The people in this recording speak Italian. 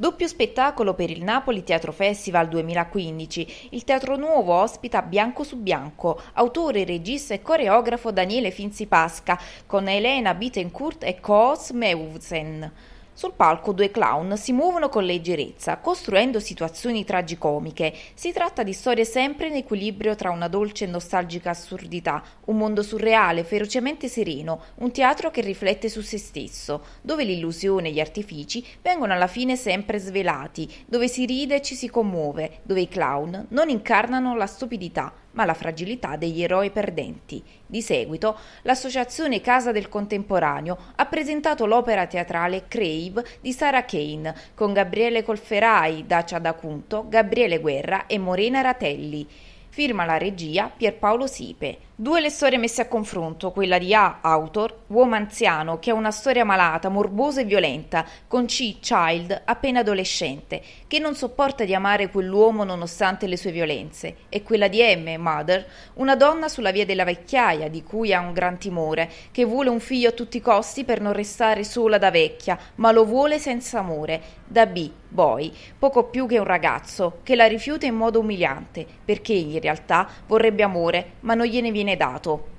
Doppio spettacolo per il Napoli Teatro Festival 2015. Il Teatro Nuovo ospita Bianco su Bianco, autore, regista e coreografo Daniele Finzi Pasca, con Elena Bittencourt e Koos Meusen. Sul palco due clown si muovono con leggerezza, costruendo situazioni tragicomiche. Si tratta di storie sempre in equilibrio tra una dolce e nostalgica assurdità, un mondo surreale, ferocemente sereno, un teatro che riflette su se stesso, dove l'illusione e gli artifici vengono alla fine sempre svelati, dove si ride e ci si commuove, dove i clown non incarnano la stupidità, ma la fragilità degli eroi perdenti. Di seguito, l'associazione Casa del Contemporaneo ha presentato l'opera teatrale Crave di Sarah Kane con Gabriele Colferai, Dacia D'Acunto, Gabriele Guerra e Morena Ratelli. Firma la regia Pierpaolo Sipe. Due le storie messe a confronto, quella di A, Autor, uomo anziano che ha una storia malata, morbosa e violenta, con C, Child, appena adolescente, che non sopporta di amare quell'uomo nonostante le sue violenze, e quella di M, Mother, una donna sulla via della vecchiaia di cui ha un gran timore, che vuole un figlio a tutti i costi per non restare sola da vecchia, ma lo vuole senza amore, da B, Boy, poco più che un ragazzo, che la rifiuta in modo umiliante, perché in realtà vorrebbe amore, ma non gliene viene dato.